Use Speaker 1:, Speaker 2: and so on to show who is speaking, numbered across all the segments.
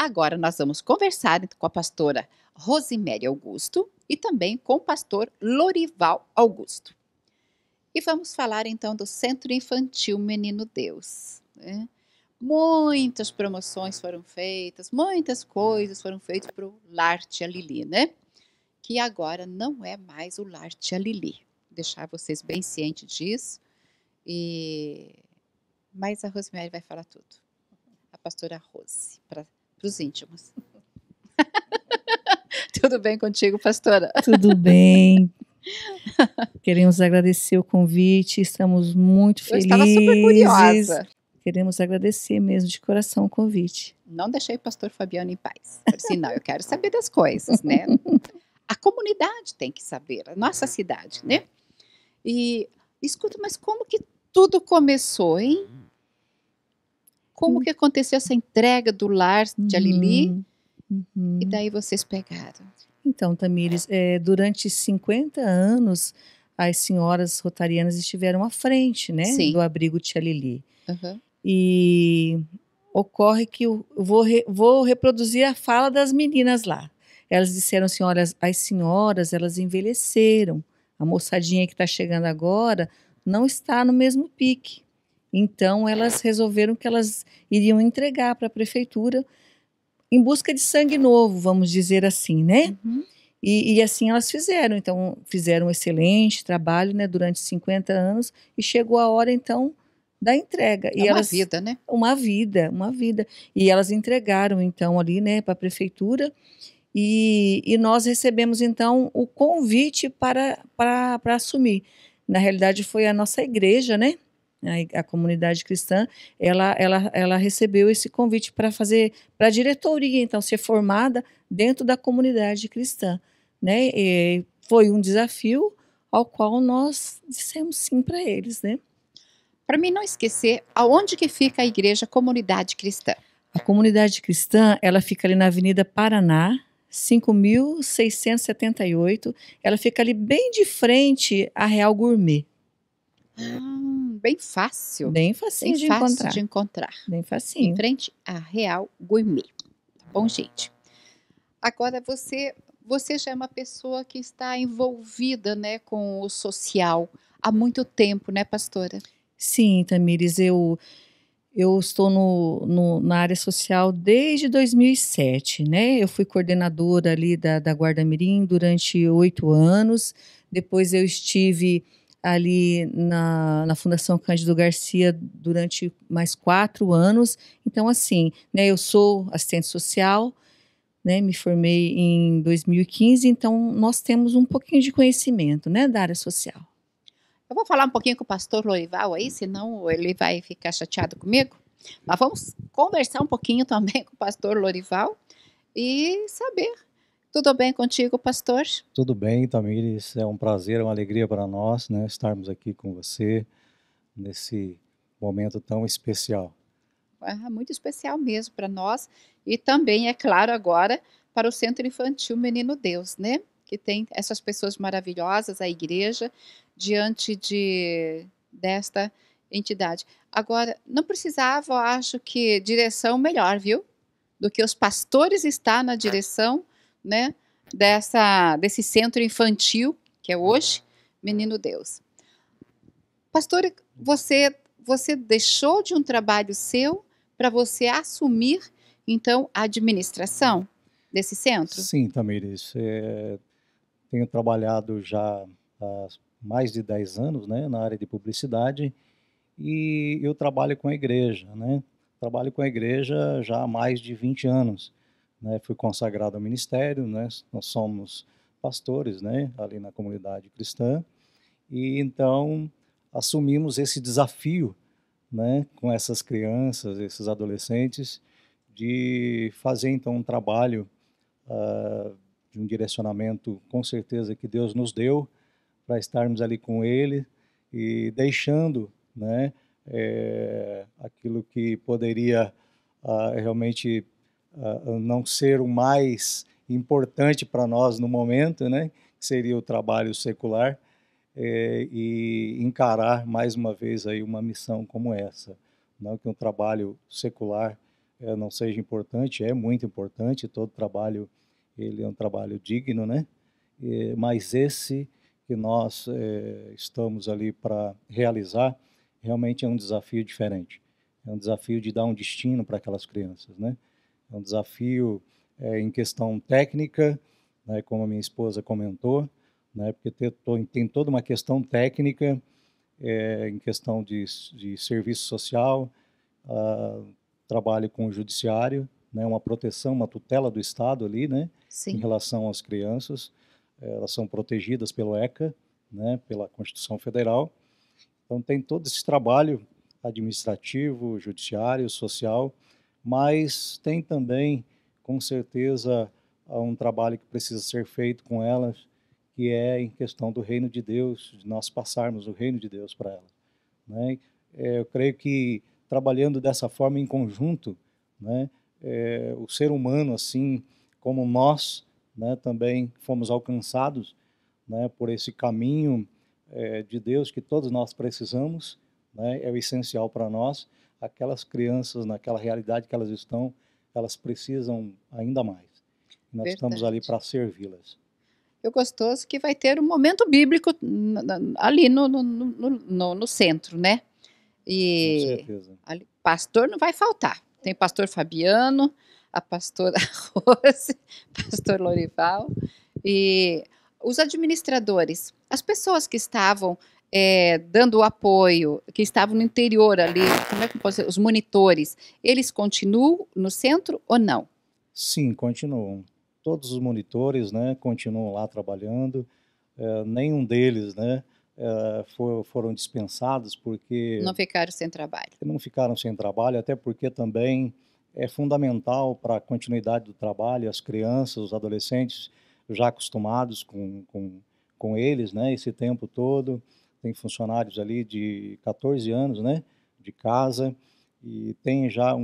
Speaker 1: Agora nós vamos conversar com a pastora Rosemary Augusto e também com o pastor Lorival Augusto. E vamos falar então do Centro Infantil Menino Deus. Né? Muitas promoções foram feitas, muitas coisas foram feitas para o Lar Tia Lili, né? Que agora não é mais o Lar Tia Lili. Vou deixar vocês bem cientes disso. E... Mas a Rosemary vai falar tudo. A pastora Rose, para para os íntimos. Tudo bem contigo, pastora?
Speaker 2: Tudo bem. Queremos agradecer o convite, estamos muito felizes. Eu estava super curiosa. Queremos agradecer mesmo de coração o convite.
Speaker 1: Não deixei o pastor Fabiano em paz. Senão eu quero saber das coisas, né? A comunidade tem que saber, a nossa cidade, né? E escuta, mas como que tudo começou, hein? como hum. que aconteceu essa entrega do lar de Alili? Uhum. uhum. E daí vocês pegaram.
Speaker 2: Então, Tamires, é, durante 50 anos, as senhoras rotarianas estiveram à frente né, Sim. do abrigo Tia Lili. Uhum. E ocorre que eu vou, re, vou reproduzir a fala das meninas lá. Elas disseram assim, olha, as, as senhoras, elas envelheceram. A moçadinha que está chegando agora não está no mesmo pique. Então elas resolveram que elas iriam entregar para a prefeitura em busca de sangue novo, vamos dizer assim, né? Uhum. E, e, assim elas fizeram. Então fizeram um excelente trabalho, né? Durante 50 anos e chegou a hora então da entrega. É e uma elas, vida, né? Uma vida, uma vida. E elas entregaram então ali, né, para a prefeitura. E, e, nós recebemos então o convite para, para, para assumir. Na realidade, foi a nossa igreja, né? a, né, a, comunidade cristã, ela, ela, ela recebeu esse convite para fazer, para a diretoria, então, ser formada dentro da comunidade cristã. Né? E foi um desafio ao qual nós dissemos sim para eles. Né? Para
Speaker 1: mim não esquecer, aonde que fica a igreja Comunidade Cristã?
Speaker 2: A Comunidade Cristã, ela fica ali na Avenida Paraná, 5.678. Ela fica ali bem de frente à Real Gourmet. Hum, bem fácil.
Speaker 1: Bem facinho bem de fácil encontrar. de
Speaker 2: encontrar. Bem facinho. Em frente à Real Gourmet. Tá
Speaker 1: bom, tá. gente? Agora, você, você já é uma pessoa que está envolvida né, com o social há muito tempo, né, pastora?
Speaker 2: Sim, Tamires, eu, eu estou no, no, na área social desde 2007, né? Eu fui coordenadora ali da, da Guarda Mirim durante oito anos. Depois eu estive ali na, na Fundação Cândido Garcia durante mais quatro anos. Então, assim, né, eu sou assistente social, né, me formei em 2015, então nós temos um pouquinho de conhecimento né, da área social.
Speaker 1: Eu vou falar um pouquinho com o pastor Loival aí, senão ele vai ficar chateado comigo. Mas vamos conversar um pouquinho também com o pastor Lorival e saber tudo bem contigo, pastor?
Speaker 3: Tudo bem, Tamires. É um prazer, é uma alegria para nós né, estarmos aqui com você nesse momento tão especial.
Speaker 1: Ah, muito especial mesmo para nós e também, é claro, agora para o Centro Infantil Menino Deus, né? Que tem essas pessoas maravilhosas, a igreja, diante de desta entidade. Agora, não precisava, acho que, direção melhor, viu? Do que os pastores estar na é. direção né, dessa, desse centro infantil que é hoje, Menino Deus. Pastor, você você deixou de um trabalho seu para você assumir então a administração desse centro?
Speaker 3: Sim, Tamires. É, tenho trabalhado já há mais de 10 anos né, na área de publicidade e eu trabalho com a igreja. Né? Trabalho com a igreja já há mais de 20 anos né, fui consagrado ao ministério, né, nós somos pastores né, ali na comunidade cristã, e então assumimos esse desafio né, com essas crianças, esses adolescentes, de fazer então um trabalho uh, de um direcionamento, com certeza, que Deus nos deu, para estarmos ali com Ele e deixando né, é, aquilo que poderia uh, realmente não ser o mais importante para nós no momento, né? Que seria o trabalho secular é, e encarar mais uma vez aí uma missão como essa, não que um trabalho secular é, não seja importante, é muito importante todo trabalho, ele é um trabalho digno, né? mas esse que nós é, estamos ali para realizar realmente é um desafio diferente, é um desafio de dar um destino para aquelas crianças, né? é um desafio é, em questão técnica, né, como a minha esposa comentou, né, porque tem, tem toda uma questão técnica é, em questão de, de serviço social, uh, trabalho com o judiciário, né, uma proteção, uma tutela do Estado ali, né, Sim. em relação às crianças, eh, elas são protegidas pelo ECA, né, pela Constituição Federal. Então tem todo esse trabalho administrativo, judiciário, social, mas tem também, com certeza, ah, um trabalho que precisa ser feito com elas, que é em questão do reino de Deus, de nós passarmos o reino de Deus para elas. Né? É, eu creio que trabalhando dessa forma em conjunto, né, é, o ser humano, assim como nós, né, também fomos alcançados né, por esse caminho é, de Deus que todos nós precisamos, né, é o essencial para nós aquelas crianças, naquela realidade que elas estão, elas precisam ainda mais. Nós Verdade. estamos ali para servi-las.
Speaker 1: E o gostoso que vai ter um momento bíblico ali no, no, no, no centro, né? E Com certeza. Ali, pastor não vai faltar. Tem pastor Fabiano, a pastora Rose, pastor Lorival. E os administradores, as pessoas que estavam é, dando apoio, que estavam no interior ali, como é que posso dizer, os monitores, eles continuam no centro ou não?
Speaker 3: Sim, continuam. Todos os monitores né, continuam lá trabalhando, é, nenhum deles né, é, for, foram dispensados porque... Não ficaram sem trabalho. Não ficaram sem trabalho, até porque também é fundamental para a continuidade do trabalho, as crianças, os adolescentes já acostumados com, com, com eles né, esse tempo todo, tem funcionários ali de 14 anos, né, de casa, e tem já um,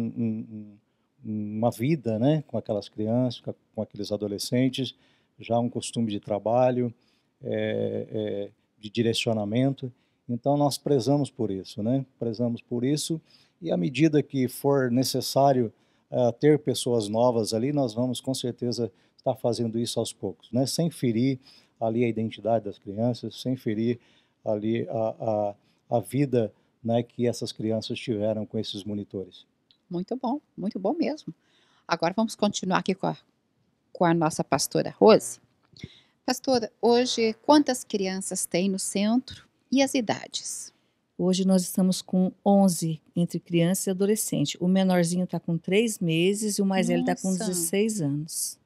Speaker 3: um, uma vida, né, com aquelas crianças, com aqueles adolescentes, já um costume de trabalho, é, é, de direcionamento. Então nós prezamos por isso, né? Prezamos por isso e à medida que for necessário é, ter pessoas novas ali, nós vamos com certeza estar fazendo isso aos poucos, né? Sem ferir ali a identidade das crianças, sem ferir ali a, a, a vida né, que essas crianças tiveram com esses monitores. Muito bom, muito bom mesmo. Agora vamos continuar
Speaker 1: aqui com a, com a nossa pastora Rose. Pastora, hoje quantas crianças tem no centro e as idades?
Speaker 2: Hoje nós estamos com 11 entre crianças e adolescente. O menorzinho está com 3 meses e o mais tá Nossa. velho está com 16 anos.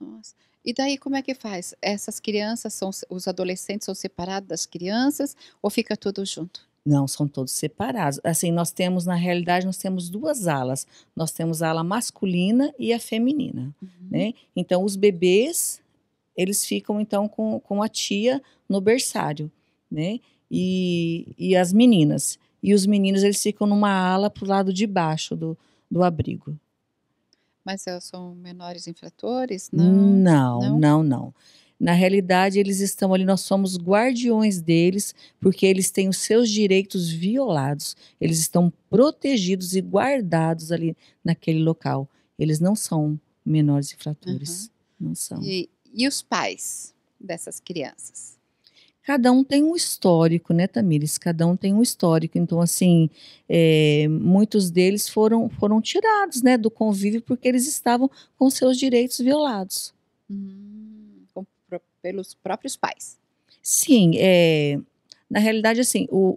Speaker 2: Nossa.
Speaker 1: E daí como é que faz? Essas crianças são os adolescentes são separados das crianças ou fica tudo junto?
Speaker 2: Não, são todos separados. Assim, nós temos, na realidade, nós temos duas alas. Nós temos a ala masculina e a feminina, uhum. né? Então, os bebês, eles ficam, então, com, com a tia no berçário, né? E, e as meninas. E os meninos, eles ficam numa ala pro lado de baixo do, do abrigo.
Speaker 1: Mas são menores infratores? Não, não, não.
Speaker 2: não, não. Na realidade, eles estão ali, nós somos guardiões deles, porque eles têm os seus direitos violados, eles estão protegidos e guardados ali naquele local. Eles não são menores infratores, uhum. não são. E,
Speaker 1: e os pais dessas crianças?
Speaker 2: cada um tem um histórico, né, Tamires? Cada um tem um histórico. Então, assim, é, muitos deles foram, foram tirados né, do convívio porque eles estavam com seus direitos violados. Hum, pelos próprios pais. Sim, é, na realidade, assim, o,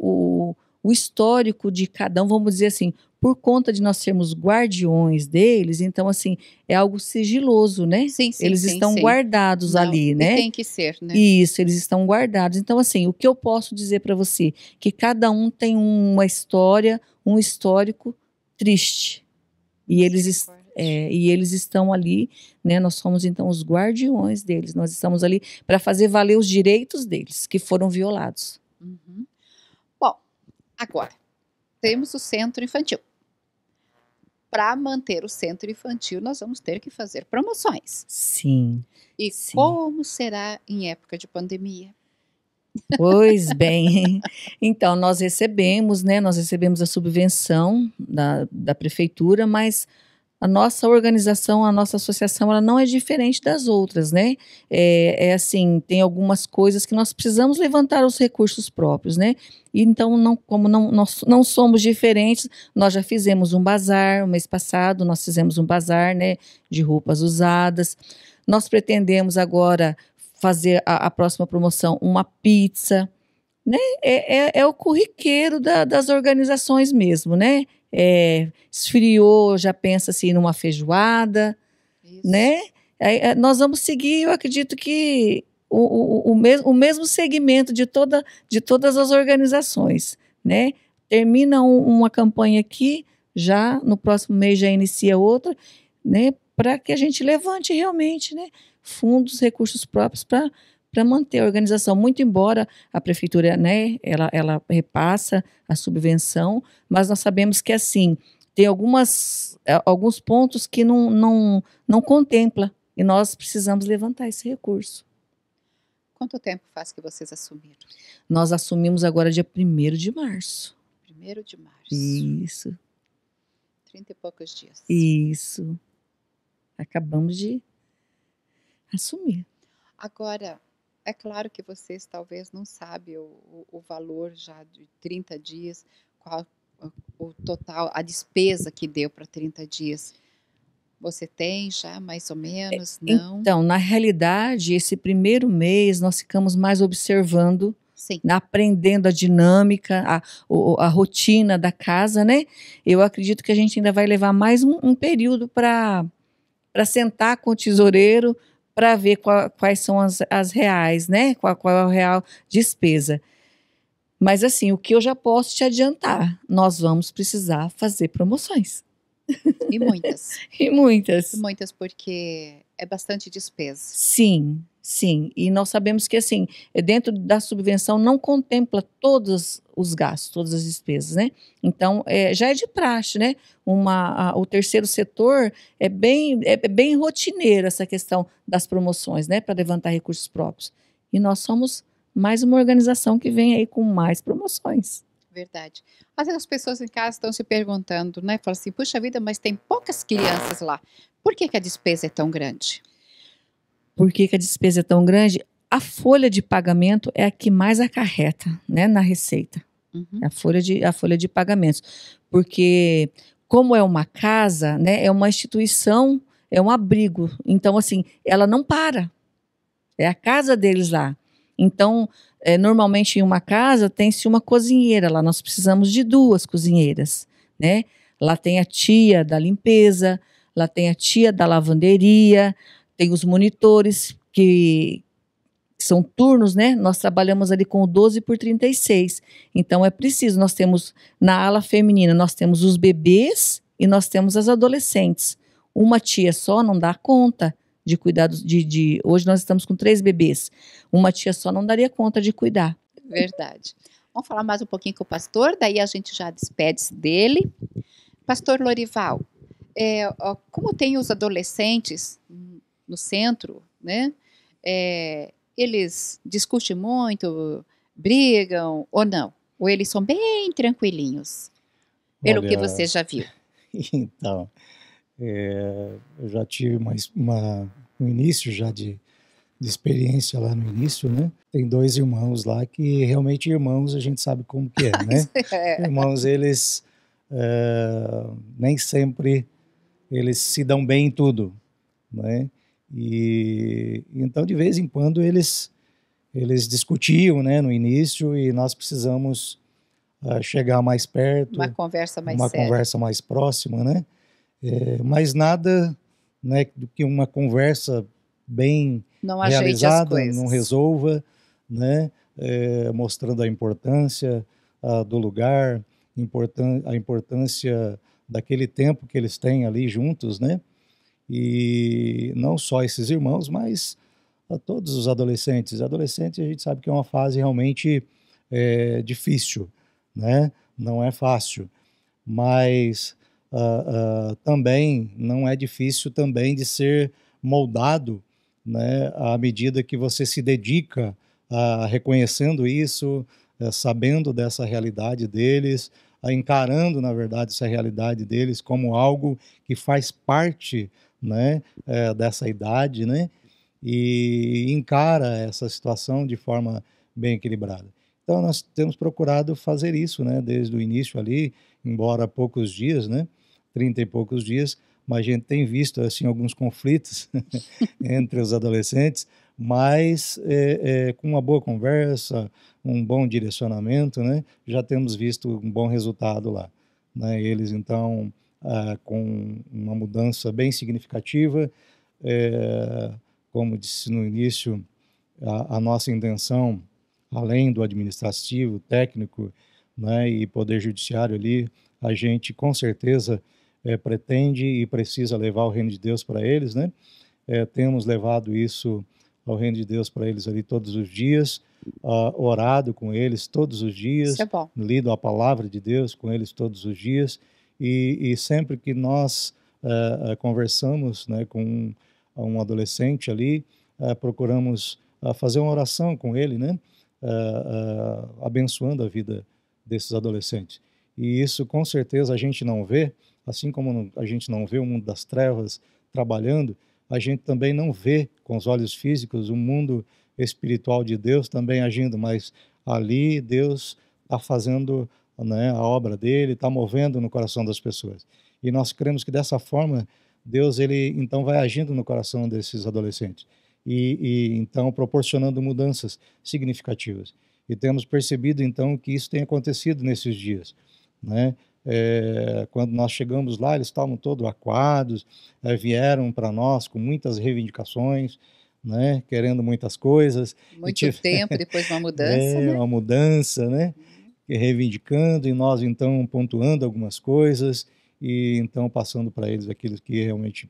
Speaker 2: o, o histórico de cada um, vamos dizer assim, por conta de nós sermos guardiões deles, então assim, é algo sigiloso, né? Sim, sim, eles sim, estão sim. guardados Não, ali, né? Tem que ser, né? Isso, eles estão guardados. Então assim, o que eu posso dizer para você que cada um tem uma história, um histórico triste. E eles é, e eles estão ali, né? Nós somos então os guardiões deles. Nós estamos ali para fazer valer os direitos deles que foram violados.
Speaker 1: Uhum. Agora, temos o centro infantil. Para manter o centro infantil, nós vamos ter que fazer promoções.
Speaker 2: Sim.
Speaker 1: E sim. como será em época de pandemia?
Speaker 2: Pois bem, então nós recebemos, né? Nós recebemos a subvenção da, da prefeitura, mas a nossa organização, a nossa associação, ela não é diferente das outras, né? É, é assim, tem algumas coisas que nós precisamos levantar os recursos próprios, né? E então, não, como não, nós não somos diferentes, nós já fizemos um bazar, o mês passado nós fizemos um bazar, né, de roupas usadas. Nós pretendemos agora fazer a, a próxima promoção uma pizza, né? É, é, é o corriqueiro da, das organizações mesmo, né? é, esfriou, já pensa assim numa feijoada, Isso. né? É, nós vamos seguir, eu acredito que o, o, o, mes o mesmo segmento de, toda, de todas as organizações, né? Termina um, uma campanha aqui, já no próximo mês já inicia outra, né? Para que a gente levante realmente, né? Fundos, recursos próprios para para manter a organização. Muito embora a prefeitura, né, ela, ela repassa a subvenção, mas nós sabemos que assim tem algumas eh, alguns pontos que não não não contempla e nós precisamos levantar esse recurso.
Speaker 1: Quanto tempo faz que vocês assumiram?
Speaker 2: Nós assumimos agora dia 1 de março.
Speaker 1: 1 de março.
Speaker 2: Isso.
Speaker 1: 30 e poucos dias.
Speaker 2: Isso. Acabamos de assumir.
Speaker 1: Agora, é claro que vocês talvez não sabem o, o, o valor já de 30 dias, qual o total, a despesa que deu para 30 dias. Você tem já mais ou menos? É,
Speaker 2: não? Então, na realidade, esse primeiro mês nós ficamos mais observando, Sim. Né, aprendendo a dinâmica, a, a rotina da casa, né? Eu acredito que a gente ainda vai levar mais um, um período para sentar com o tesoureiro, para ver qual, quais são as, as reais, né? Qual, qual, é a real despesa. Mas assim, o que eu já posso te adiantar, nós vamos precisar fazer promoções.
Speaker 1: E muitas.
Speaker 2: e muitas. E
Speaker 1: muitas, porque é bastante despesa.
Speaker 2: Sim. Sim, e nós sabemos que assim, é dentro da subvenção não contempla todos os gastos, todas as despesas, né? Então, é, já é de praxe, né? Uma, a, o terceiro setor é bem, é, é bem rotineiro essa questão das promoções, né? Para levantar recursos próprios. E nós somos mais uma organização que vem aí com mais promoções.
Speaker 1: Verdade. Mas as pessoas em casa estão se perguntando, né? Falam assim, puxa vida, mas tem poucas crianças lá. Por que, que a despesa
Speaker 2: é tão grande? por que, que a despesa é tão grande, a folha de pagamento é a que mais acarreta né, na receita. Uhum. É a, folha de, a folha de pagamentos. Porque, como é uma casa, né, é uma instituição, é um abrigo. Então, assim, ela não para. É a casa deles lá. Então, é, normalmente em uma casa tem-se uma cozinheira. Lá nós precisamos de duas cozinheiras. Né? Lá tem a tia da limpeza, lá tem a tia da lavanderia, tem os monitores, que são turnos, né? Nós trabalhamos ali com o 12 por 36. Então é preciso, nós temos na ala feminina, nós temos os bebês e nós temos as adolescentes. Uma tia só não dá conta de cuidados de, de hoje nós estamos com três bebês. Uma tia só não daria conta de cuidar.
Speaker 1: Verdade. Vamos falar mais um pouquinho com o pastor, daí a gente já despede-se dele. Pastor Lorival, é, ó, como tem os adolescentes no centro, né? É, eles discutem muito, brigam ou não? Ou eles são bem tranquilinhos? Pelo Olha, que você já viu.
Speaker 3: Então, é, eu já tive uma, uma, um início já de, de experiência lá no início, né? Tem dois irmãos lá que realmente irmãos a gente sabe como que é, né? é. Irmãos eles é, nem sempre eles se dão bem em tudo, né? E então de vez em quando eles eles discutiam, né, no início e nós precisamos uh, chegar mais perto, uma
Speaker 1: conversa mais uma séria. conversa
Speaker 3: mais próxima, né? É, mas nada, né, do que uma conversa bem não realizada, não resolva, né? É, mostrando a importância uh, do lugar, importan a importância daquele tempo que eles têm ali juntos, né? e não só esses irmãos, mas a todos os adolescentes. Adolescente a gente sabe que é uma fase realmente é, difícil, né? Não é fácil, mas uh, uh, também não é difícil também de ser moldado, né? À medida que você se dedica a reconhecendo isso, eh, sabendo dessa realidade deles, encarando na verdade essa realidade deles como algo que faz parte né, é, dessa idade, né, e encara essa situação de forma bem equilibrada. Então nós temos procurado fazer isso, né, desde o início ali, embora poucos dias, né, 30 e poucos dias, mas a gente tem visto assim alguns conflitos entre os adolescentes, mas é, é, com uma boa conversa, um bom direcionamento, né, já temos visto um bom resultado lá. Né? Eles então ah, com uma mudança bem significativa. É, como disse no início, a, a, nossa intenção, além do administrativo, técnico né, e poder judiciário ali, a gente com certeza é, pretende e precisa levar o reino de Deus para eles, né? É, temos levado isso ao reino de Deus para eles ali todos os dias, uh, orado com eles todos os dias, é lido a palavra de Deus com eles todos os dias e, e sempre que nós uh, conversamos né, com um, adolescente ali, uh, procuramos uh, fazer uma oração com ele, né, abençoando a vida desses adolescentes. E isso com certeza a gente não vê, assim como a gente não vê o mundo das trevas trabalhando, a gente também não vê com os olhos físicos o mundo espiritual de Deus também agindo, mas ali Deus está fazendo né, a obra dele, está movendo no coração das pessoas. E nós cremos que dessa forma Deus ele então vai agindo no coração desses adolescentes e, e então proporcionando mudanças significativas. E temos percebido então que isso tem acontecido nesses dias, né? É, quando nós chegamos lá, eles estavam todos aquados, é, vieram para nós com muitas reivindicações, né, querendo muitas coisas. Muito tive... tempo
Speaker 1: depois de uma mudança. É, né? Uma
Speaker 3: mudança, né? reivindicando e nós então pontuando algumas coisas e então passando para eles aquilo que realmente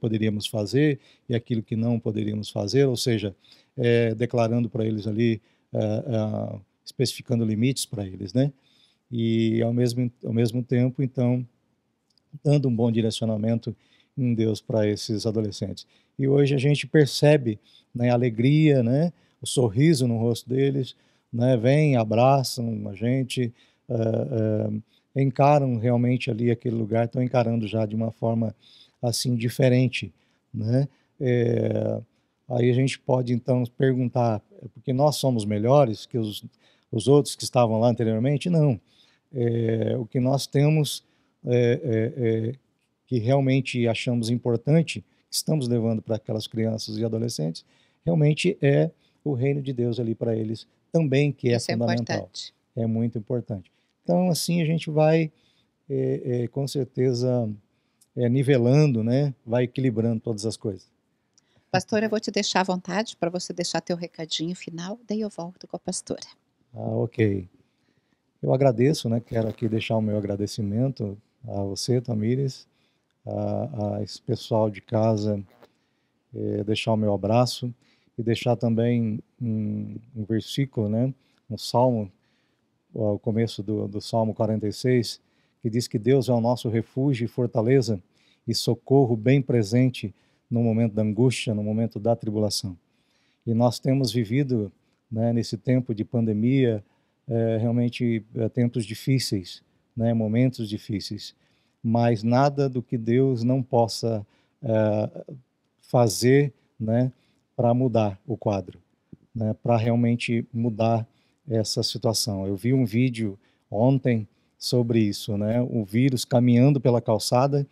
Speaker 3: poderíamos fazer e aquilo que não poderíamos fazer, ou seja, é, declarando para eles ali, uh, uh, especificando limites para eles, né? E ao mesmo, ao mesmo tempo, então, dando um bom direcionamento em Deus para esses adolescentes. E hoje a gente percebe né, a alegria, né, o sorriso no rosto deles, né, vêm, abraçam a gente, uh, uh, encaram realmente ali aquele lugar, estão encarando já de uma forma assim diferente, né? É, aí a gente pode então perguntar, é porque nós somos melhores que os, os outros que estavam lá anteriormente? Não. É, o que nós temos é, que realmente achamos importante, estamos levando para aquelas crianças e adolescentes, realmente é o reino de Deus ali para eles também, que é Isso é fundamental. É, é muito importante. Então, assim, a gente vai, é, é, com certeza, é, nivelando, né? vai equilibrando todas as coisas.
Speaker 1: Pastora, eu vou te deixar à vontade para você deixar teu recadinho final, daí eu volto com a
Speaker 3: pastora. Ah, ok. Eu agradeço, né? Quero aqui deixar o meu agradecimento a você, Tamires, a, a esse pessoal de casa, é, deixar o meu abraço e deixar também um, um versículo, né? um salmo, o começo do, do Salmo 46, que diz que Deus é o nosso refúgio e fortaleza e socorro bem presente no momento da angústia, no momento da tribulação. E nós temos vivido né, nesse tempo de pandemia é, realmente é, tempos difíceis, né, momentos difíceis, mas nada do que Deus não possa é, fazer, né, para mudar o quadro, né, para realmente mudar essa situação. Eu vi um vídeo ontem sobre isso, né, o vírus caminhando pela calçada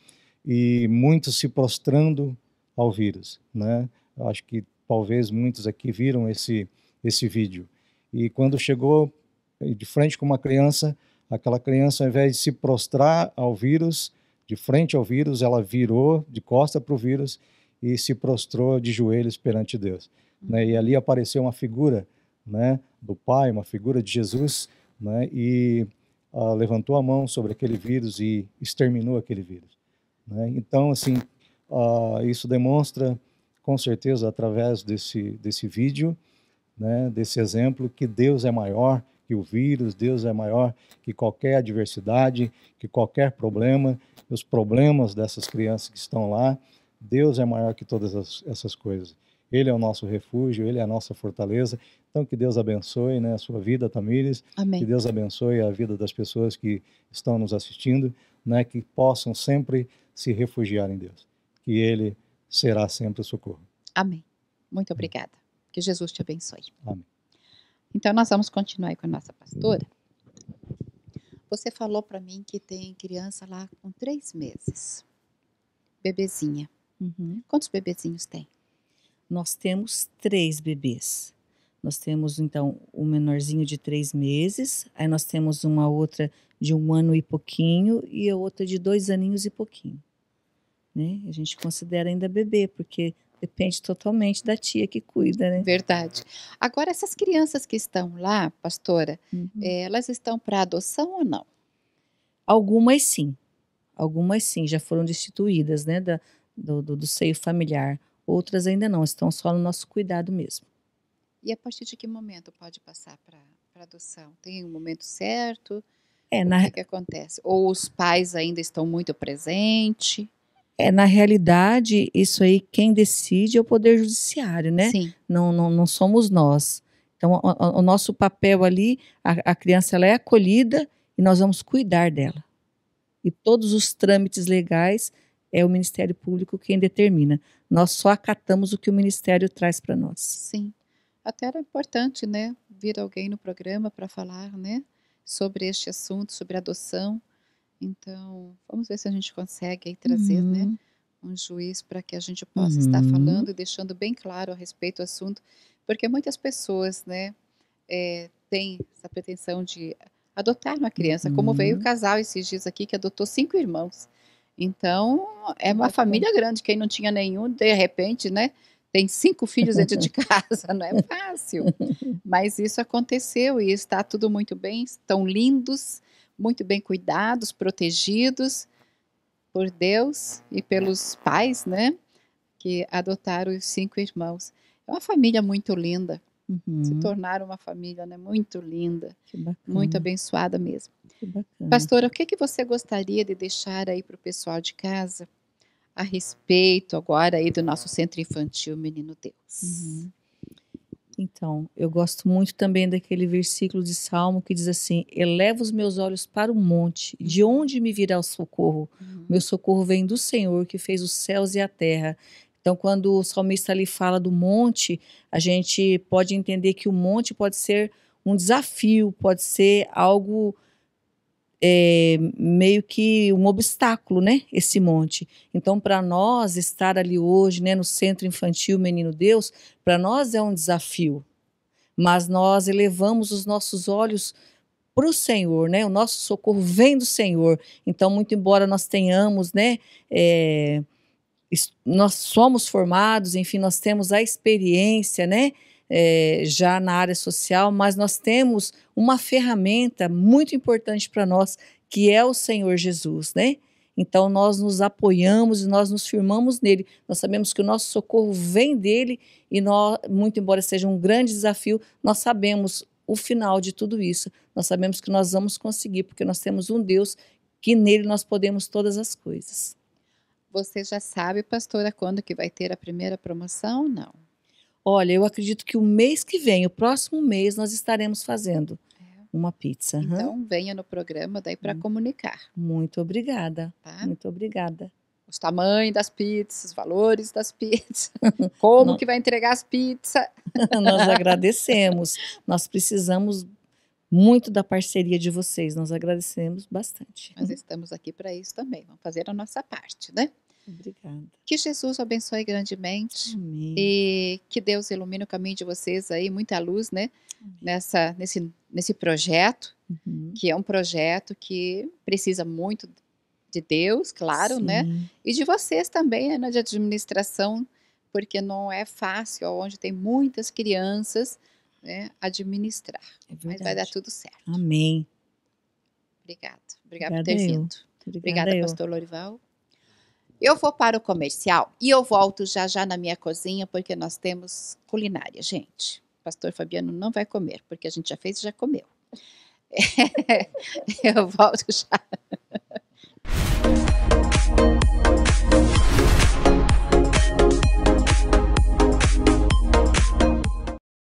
Speaker 3: e muitos se prostrando ao vírus, né? Eu acho que talvez muitos aqui viram esse esse vídeo. E quando chegou de frente com uma criança, aquela criança, ao invés de se prostrar ao vírus, de frente ao vírus, ela virou de costa para o vírus e se prostrou de joelhos perante Deus. Né? E ali apareceu uma figura né, do Pai, uma figura de Jesus, né, e uh, levantou a mão sobre aquele vírus e exterminou aquele vírus. Né? Então, assim, uh, isso demonstra, com certeza, através desse, desse vídeo, né, desse exemplo, que Deus é maior que o vírus, Deus é maior que qualquer adversidade, que qualquer problema, os problemas dessas crianças que estão lá, Deus é maior que todas as, essas coisas. Ele é o nosso refúgio, Ele é a nossa fortaleza. Então, que Deus abençoe né, a sua vida, Tamires. Amém. Que Deus abençoe a vida das pessoas que estão nos assistindo, né, que possam sempre se refugiar em Deus. Que Ele será sempre o socorro.
Speaker 1: Amém. Muito obrigada. Que Jesus te abençoe. Amém. Então, nós vamos continuar com a nossa pastora. Uhum. Você falou para mim que tem criança lá com três meses,
Speaker 2: bebezinha. Uhum. Quantos bebezinhos tem? Nós temos três bebês. Nós temos, então, um menorzinho de três meses, aí nós temos uma outra de um ano e pouquinho e a outra de dois aninhos e pouquinho. Né? A gente considera ainda bebê, porque depende totalmente da tia que cuida, né? Verdade. Agora, essas crianças que estão
Speaker 1: lá, pastora, uhum. Eh, elas estão para adoção ou não?
Speaker 2: Algumas sim. Algumas sim, já foram destituídas, né, da, do, do, do seio familiar. Outras ainda não, estão só no nosso cuidado mesmo.
Speaker 1: E a partir de que momento pode passar para adoção? Tem um momento certo? É, na... O que, que, acontece? Ou os pais ainda estão muito presentes?
Speaker 2: É, na realidade, isso aí quem decide é o Poder Judiciário, né? Sim. Não, não, não somos nós. Então, o, o nosso papel ali, a, a, criança ela é acolhida e nós vamos cuidar dela. E todos os trâmites legais é o Ministério Público quem determina. Nós só acatamos o que o Ministério traz para nós. Sim.
Speaker 1: Até era importante, né, vir alguém no programa para falar, né, sobre este assunto, sobre adoção. Então, vamos ver se a gente consegue aí trazer, né, uhum. né, um juiz para que a gente possa uhum. estar falando e deixando bem claro a respeito do assunto, porque muitas pessoas, né, é, têm essa pretensão de adotar uma criança, uhum. como veio o uhum. casal esses dias aqui que adotou cinco irmãos. Então, é uma família grande. Quem não tinha nenhum, de repente, né? Tem cinco filhos dentro de casa, não é fácil. Mas isso aconteceu e está tudo muito bem, estão lindos, muito bem cuidados, protegidos por Deus e pelos pais, né? Que adotaram os cinco irmãos. É uma família muito linda. Uhum. Se tornar uma família né, muito linda, muito abençoada mesmo. Pastora, o que, que você gostaria de deixar aí para o pessoal de casa a respeito agora aí do nosso centro infantil Menino Deus? Uhum.
Speaker 2: Então, eu gosto muito também daquele versículo de Salmo que diz assim: Eleva os meus olhos para o monte, de onde me virá o socorro? Uhum. Meu socorro vem do Senhor que fez os céus e a terra. Então, quando o salmista ali fala do monte, a gente pode entender que o monte pode ser um desafio, pode ser algo é, meio que um obstáculo, né? Esse monte. Então, para nós estar ali hoje, né, no Centro Infantil Menino Deus, para nós é um desafio. Mas nós elevamos os nossos olhos para o Senhor, né? O nosso socorro vem do Senhor. Então, muito embora nós tenhamos, né? É, nós somos formados, enfim, nós temos a experiência, né? É, já na área social, mas nós temos uma ferramenta muito importante para nós, que é o Senhor Jesus, né? Então nós nos apoiamos e nós nos firmamos nele. Nós sabemos que o nosso socorro vem dele e nós, muito embora seja um grande desafio, nós sabemos o final de tudo isso. Nós sabemos que nós vamos conseguir, porque nós temos um Deus que nele nós podemos todas as coisas. Você já sabe, pastora, quando que vai ter a primeira promoção? Não. Olha, eu acredito que o mês que vem, o próximo mês, nós estaremos fazendo é. uma pizza. Então, uhum. venha no programa daí para uhum. comunicar. Muito
Speaker 1: obrigada. Tá? Muito obrigada. Os tamanhos das pizzas, os valores das pizzas,
Speaker 2: como Não. que
Speaker 1: vai entregar as pizzas. nós
Speaker 2: agradecemos. nós precisamos muito da parceria de vocês. Nós agradecemos bastante. Nós estamos aqui para isso também. Vamos fazer a nossa parte, né? Obrigada.
Speaker 1: Que Jesus abençoe grandemente Amém. e que Deus ilumine o caminho de vocês aí, muita luz, né? Nessa, nesse, nesse projeto, uhum. que é um projeto que precisa muito de Deus, claro, né, Sim. né? E de vocês também, né, de administração, porque não é fácil, onde tem muitas crianças, né, administrar. É Mas vai dar tudo certo. Amém. Obrigada. Obrigada, por ter eu. vindo. Obrigada, Obrigada pastor Lorival. Eu vou para o comercial e eu volto já já na minha cozinha, porque nós temos culinária, gente. Pastor Fabiano não vai comer, porque a gente já fez e já comeu. eu volto já.